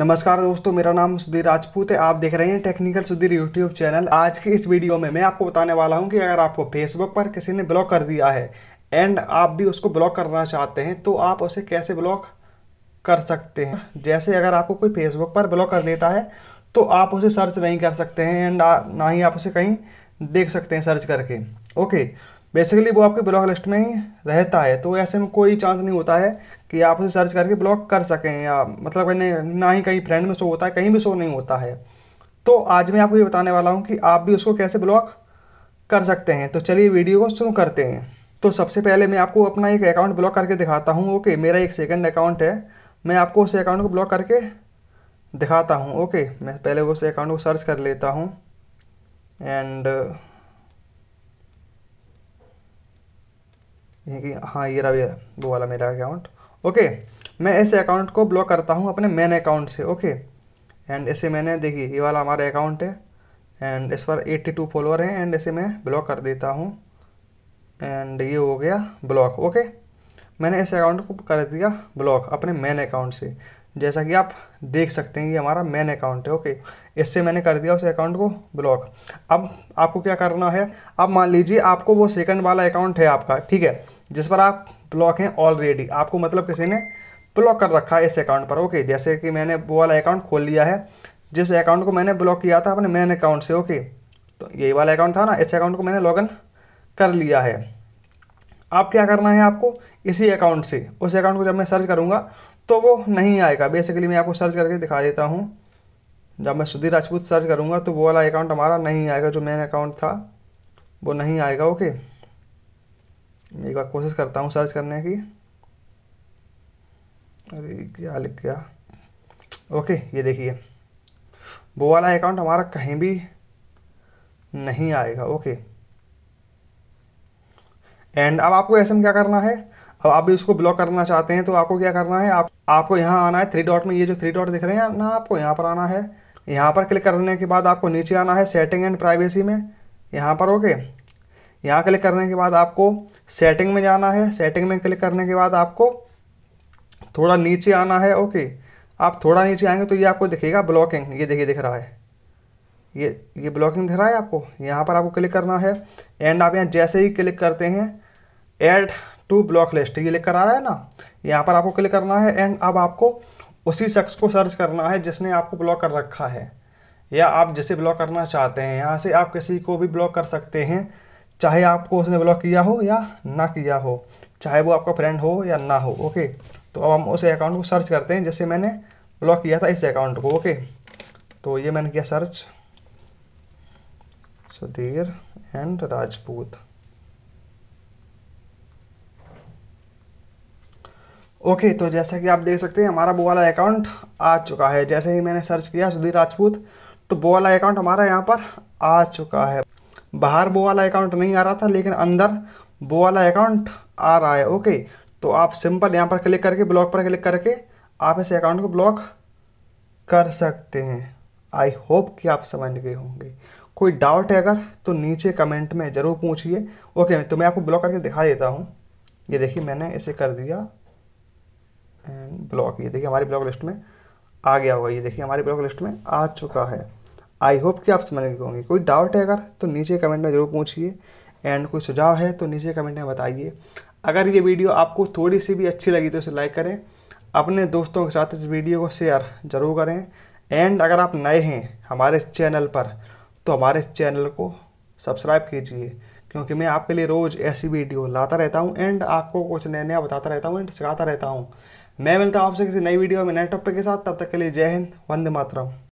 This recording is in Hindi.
नमस्कार दोस्तों मेरा नाम सुधीर राजपूत है आप देख रहे हैं टेक्निकल सुधीर यूट्यूब चैनल आज के इस वीडियो में मैं आपको बताने वाला हूं कि अगर आपको फेसबुक पर किसी ने ब्लॉक कर दिया है एंड आप भी उसको ब्लॉक करना चाहते हैं तो आप उसे कैसे ब्लॉक कर सकते हैं जैसे अगर आपको कोई फेसबुक पर ब्लॉक कर देता है तो आप उसे सर्च नहीं कर सकते हैं एंड ना ही आप उसे कहीं देख सकते हैं सर्च करके ओके okay. बेसिकली वो आपके ब्लॉक लिस्ट में ही रहता है तो ऐसे में कोई चांस नहीं होता है कि आप उसे सर्च करके ब्लॉक कर सकें या मतलब ना ही कहीं फ्रेंड में शो होता है कहीं भी शो नहीं होता है तो आज मैं आपको ये बताने वाला हूँ कि आप भी उसको कैसे ब्लॉक कर सकते हैं तो चलिए वीडियो को शुरू करते हैं तो सबसे पहले मैं आपको अपना एक अकाउंट ब्लॉक करके दिखाता हूँ ओके मेरा एक सेकेंड अकाउंट है मैं आपको उस अकाउंट को ब्लॉक करके दिखाता हूँ ओके मैं पहले उस अकाउंट को सर्च कर लेता हूँ एंड कि हाँ ये रहा ये वो वाला मेरा अकाउंट ओके मैं ऐसे अकाउंट को ब्लॉक करता हूँ अपने मेन अकाउंट से ओके एंड ऐसे मैंने देखिए ये वाला हमारा अकाउंट है एंड इस पर 82 फॉलोअर हैं एंड ऐसे मैं ब्लॉक कर देता हूँ एंड ये हो गया ब्लॉक ओके मैंने इस अकाउंट को कर दिया ब्लॉक अपने मेन अकाउंट से जैसा कि आप देख सकते हैं ये हमारा मेन अकाउंट है ओके इससे मैंने कर दिया उस अकाउंट को ब्लॉक अब आपको क्या करना है अब मान लीजिए आपको वो सेकंड वाला अकाउंट है आपका ठीक है जिस पर आप ब्लॉक हैं ऑलरेडी आपको मतलब किसी ने ब्लॉक कर रखा है इस अकाउंट पर ओके जैसे कि मैंने वो वाला अकाउंट खोल लिया है जिस अकाउंट को मैंने ब्लॉक किया था अपने मेन अकाउंट से ओके तो यही वाला अकाउंट था ना इस अकाउंट को मैंने लॉग कर लिया है आप क्या करना है आपको इसी अकाउंट से उस अकाउंट को जब मैं सर्च करूँगा तो वो नहीं आएगा बेसिकली मैं आपको सर्च करके दिखा देता हूँ जब मैं सुधीर राजपूत सर्च करूँगा तो वो वाला अकाउंट हमारा नहीं आएगा जो मेन अकाउंट था वो नहीं आएगा ओके एक बार कोशिश करता हूँ सर्च करने की अरे क्या लिख गया ओके ये देखिए वो वाला अकाउंट हमारा कहीं भी नहीं आएगा ओके एंड अब आपको ऐसे में क्या करना है अब आप भी इसको ब्लॉक करना चाहते हैं तो आपको क्या करना है आप आपको यहाँ आना है थ्री डॉट में ये जो थ्री डॉट दिख रहे हैं ना आपको यहाँ पर आना है यहाँ पर क्लिक करने के बाद आपको नीचे आना है सेटिंग एंड प्राइवेसी में यहाँ पर ओके यहाँ क्लिक करने के बाद आपको सेटिंग में जाना है सेटिंग में क्लिक करने के बाद आपको थोड़ा नीचे आना है ओके आप थोड़ा नीचे आएंगे तो ये आपको दिखेगा ब्लॉकिंग ये देखिए दिख रहा है ये ये ब्लॉकिंग दिख रहा है आपको यहाँ पर आपको क्लिक करना है एंड आप यहाँ जैसे ही क्लिक करते हैं एड टू ब्लॉक लिस्ट ये लिख कर आ रहा है ना यहाँ पर आपको क्लिक करना है एंड अब आपको उसी शख्स को सर्च करना है जिसने आपको ब्लॉक कर रखा है या आप जिसे ब्लॉक करना चाहते हैं यहाँ से आप किसी को भी ब्लॉक कर सकते हैं चाहे आपको उसने ब्लॉक किया हो या ना किया हो चाहे वो आपका फ्रेंड हो या ना हो ओके तो अब हम उस अकाउंट को सर्च करते हैं जैसे मैंने ब्लॉक किया था इस अकाउंट को ओके तो ये मैंने किया search Sudhir and Rajput okay तो जैसा कि आप देख सकते हैं हमारा वो वाला अकाउंट आ चुका है जैसे ही मैंने सर्च किया सुधीर राजपूत तो वो वाला अकाउंट हमारा यहाँ पर आ चुका है बाहर वो वाला अकाउंट नहीं आ रहा था लेकिन अंदर वो वाला अकाउंट आ रहा है ओके तो आप सिंपल यहाँ पर क्लिक करके ब्लॉक पर क्लिक करके आप इस अकाउंट को ब्लॉक कर सकते हैं आई होप कि आप समझ गए होंगे कोई डाउट है अगर तो नीचे कमेंट में ज़रूर पूछिए ओके तो मैं आपको ब्लॉक करके दिखा देता हूँ ये देखिए मैंने इसे कर दिया एंड ब्लॉक ये देखिए हमारी ब्लॉक लिस्ट में आ गया होगा ये देखिए हमारी ब्लॉक लिस्ट में आ चुका है आई होप कि आप समझ गए होंगे कोई डाउट है अगर तो नीचे कमेंट में जरूर पूछिए एंड कोई सुझाव है तो नीचे कमेंट में बताइए अगर ये वीडियो आपको थोड़ी सी भी अच्छी लगी तो इसे लाइक करें अपने दोस्तों के साथ इस वीडियो को शेयर जरूर करें एंड अगर आप नए हैं हमारे चैनल पर तो हमारे चैनल को सब्सक्राइब कीजिए क्योंकि मैं आपके लिए रोज़ ऐसी वीडियो लाता रहता हूँ एंड आपको कुछ नया नया बताता रहता हूँ एंड सिखाता रहता हूँ मैं मिलता हूँ आपसे किसी नई वीडियो में नए टॉपिक के साथ तब तक के लिए जय हिंद वंदे मातरम